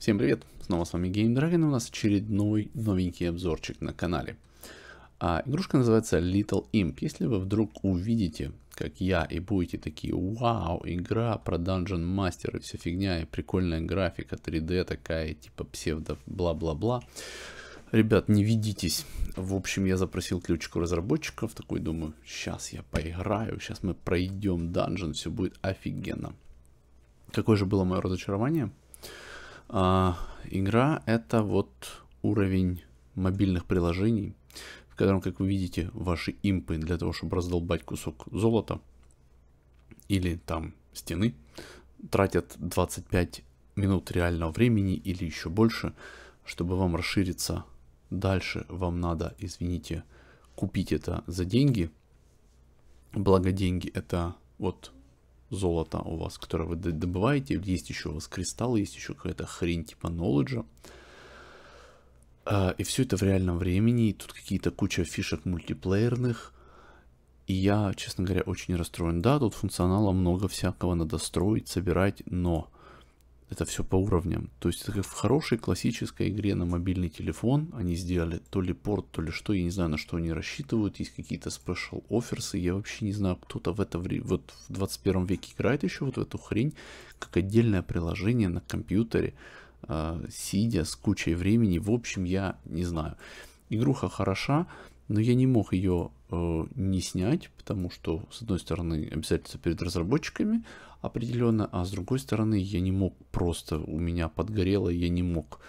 Всем привет! Снова с вами Game Dragon, у нас очередной новенький обзорчик на канале. А, игрушка называется Little Imp. Если вы вдруг увидите, как я, и будете такие, вау, игра про Dungeon Master и вся фигня, и прикольная графика 3D такая, типа псевдо бла-бла-бла, Ребят, не ведитесь. В общем, я запросил ключик у разработчиков. Такой думаю, сейчас я поиграю, сейчас мы пройдем данжен, все будет офигенно. Какое же было мое разочарование? А, игра это вот уровень мобильных приложений, в котором, как вы видите, ваши импы для того, чтобы раздолбать кусок золота или там стены, тратят 25 минут реального времени или еще больше, чтобы вам расшириться дальше, вам надо, извините, купить это за деньги. Благо деньги это вот золота у вас, которое вы добываете. Есть еще у вас кристаллы, есть еще какая-то хрень типа knowledge. А, и все это в реальном времени. И тут какие-то куча фишек мультиплеерных. И я, честно говоря, очень расстроен. Да, тут функционала много всякого надо строить, собирать, но это все по уровням. То есть это как в хорошей классической игре на мобильный телефон. Они сделали то ли порт, то ли что. Я не знаю, на что они рассчитывают. Есть какие-то спешл оферсы. Я вообще не знаю, кто-то в это время, вот в 21 веке играет еще вот в эту хрень, как отдельное приложение на компьютере, э, сидя с кучей времени. В общем, я не знаю. Игруха хороша, но я не мог ее Э, не снять, потому что, с одной стороны, обязательства перед разработчиками определенно, а с другой стороны, я не мог просто, у меня подгорело, я не мог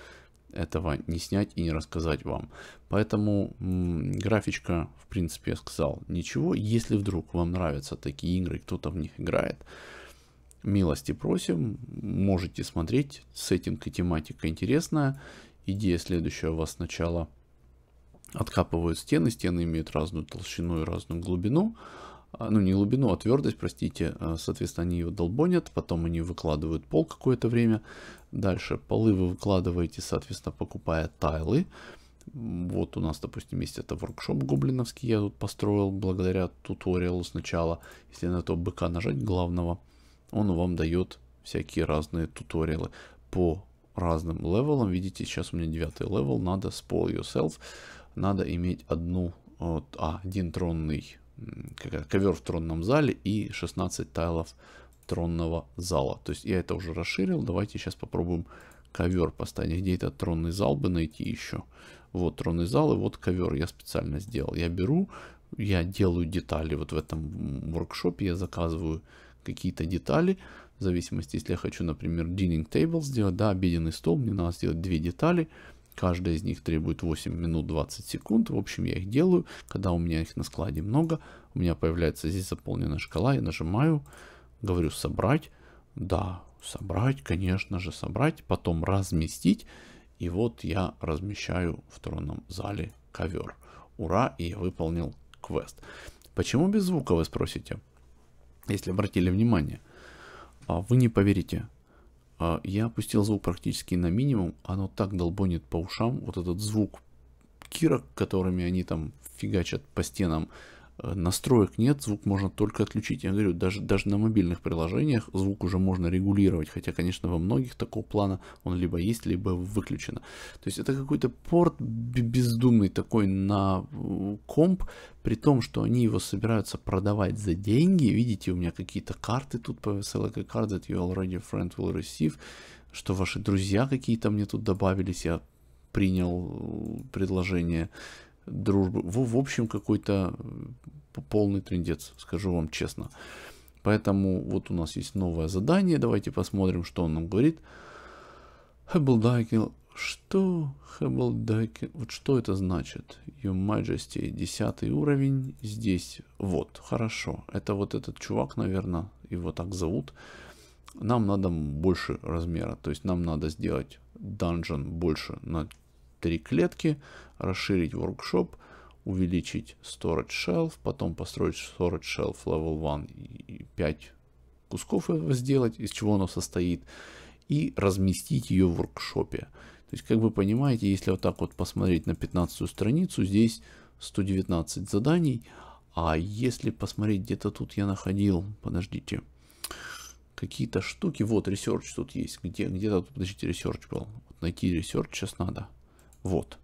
этого не снять и не рассказать вам. Поэтому графичка, в принципе, я сказал ничего. Если вдруг вам нравятся такие игры, кто-то в них играет, милости просим, можете смотреть, сеттинг и тематика интересная. Идея следующая у вас сначала – откапывают стены. Стены имеют разную толщину и разную глубину. А, ну, не глубину, а твердость, простите. А, соответственно, они ее долбонят, потом они выкладывают пол какое-то время. Дальше полы вы выкладываете, соответственно, покупая тайлы. Вот у нас, допустим, есть это воркшоп гоблиновский, я тут построил благодаря туториалу сначала. Если на то быка нажать главного, он вам дает всякие разные туториалы по разным левелам. Видите, сейчас у меня девятый левел, надо spoil yourself надо иметь одну, вот, а, один тронный, ковер в тронном зале и 16 тайлов тронного зала. То есть я это уже расширил. Давайте сейчас попробуем ковер поставить. Где этот тронный зал бы найти еще? Вот тронный зал и вот ковер я специально сделал. Я беру, я делаю детали вот в этом воркшопе, я заказываю какие-то детали. В зависимости, если я хочу, например, dining table сделать, да, обеденный стол, мне надо сделать две детали. Каждая из них требует 8 минут 20 секунд. В общем, я их делаю. Когда у меня их на складе много, у меня появляется здесь заполненная шкала. Я нажимаю, говорю «собрать». Да, собрать, конечно же, собрать. Потом «разместить». И вот я размещаю в тронном зале ковер. Ура, и я выполнил квест. Почему без звука, вы спросите? Если обратили внимание. А вы не поверите, а, я опустил звук практически на минимум. Оно так долбонит по ушам. Вот этот звук кирок, которыми они там фигачат по стенам, Э, настроек нет, звук можно только отключить. Я говорю, даже, даже на мобильных приложениях звук уже можно регулировать, хотя, конечно, во многих такого плана он либо есть, либо выключено. То есть это какой-то порт бездумный такой на комп, при том, что они его собираются продавать за деньги. Видите, у меня какие-то карты тут по SLK card that you already friend will receive, что ваши друзья какие-то мне тут добавились, я принял э, предложение дружбы. В, в общем, какой-то э, полный трендец, скажу вам честно. Поэтому вот у нас есть новое задание. Давайте посмотрим, что он нам говорит. Хэблдайкин. Что? Хэблдайкин. Вот что это значит? Your Majesty. Десятый уровень. Здесь. Вот. Хорошо. Это вот этот чувак, наверное. Его так зовут. Нам надо больше размера. То есть нам надо сделать данжен больше на три клетки, расширить workshop, увеличить storage shelf, потом построить storage shelf level 1 и 5 кусков этого сделать, из чего оно состоит, и разместить ее в воркшопе. То есть, как вы понимаете, если вот так вот посмотреть на 15 страницу, здесь 119 заданий, а если посмотреть, где-то тут я находил, подождите, какие-то штуки, вот ресерч тут есть, где, где-то, подождите, ресерч был, вот найти ресерч сейчас надо – вот.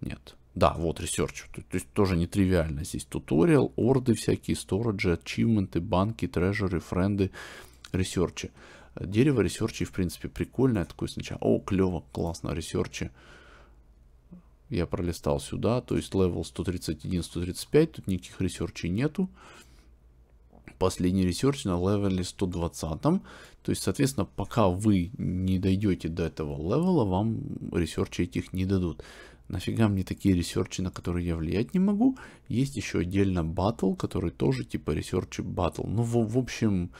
Нет. Да, вот Research. То, то есть тоже нетривиально. Здесь туториал, орды всякие, сториджи, ачивменты, банки, трежеры, френды, ресерчи. Дерево ресерчи, в принципе, прикольное. такое сначала, о, клево, классно, ресерчи. Я пролистал сюда, то есть левел 131-135, тут никаких ресерчей нету последний ресерч на левеле 120. То есть, соответственно, пока вы не дойдете до этого левела, вам ресерчи этих не дадут. Нафига мне такие ресерчи, на которые я влиять не могу? Есть еще отдельно батл, который тоже типа ресерчи батл. Ну, в, в общем...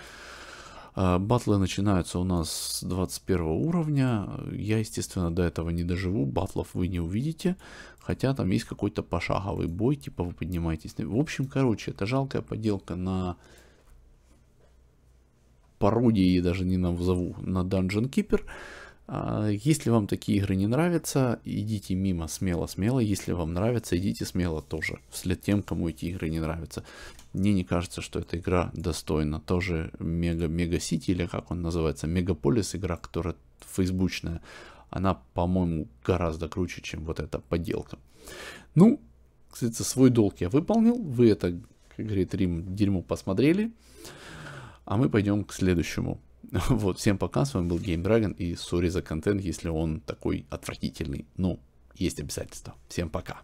Э, батлы начинаются у нас с 21 уровня. Я, естественно, до этого не доживу. Батлов вы не увидите. Хотя там есть какой-то пошаговый бой, типа вы поднимаетесь. В общем, короче, это жалкая поделка на пародии, даже не назову, на Dungeon Keeper. А, если вам такие игры не нравятся, идите мимо смело-смело. Если вам нравится, идите смело тоже. Вслед тем, кому эти игры не нравятся. Мне не кажется, что эта игра достойна. Тоже Мега, Мега Сити, или как он называется, Мегаполис, игра, которая фейсбучная. Она, по-моему, гораздо круче, чем вот эта подделка. Ну, кстати, свой долг я выполнил. Вы это, как говорит Рим, дерьмо посмотрели. А мы пойдем к следующему. Вот, всем пока, с вами был Game Dragon и сори за контент, если он такой отвратительный. Ну, есть обязательства. Всем пока.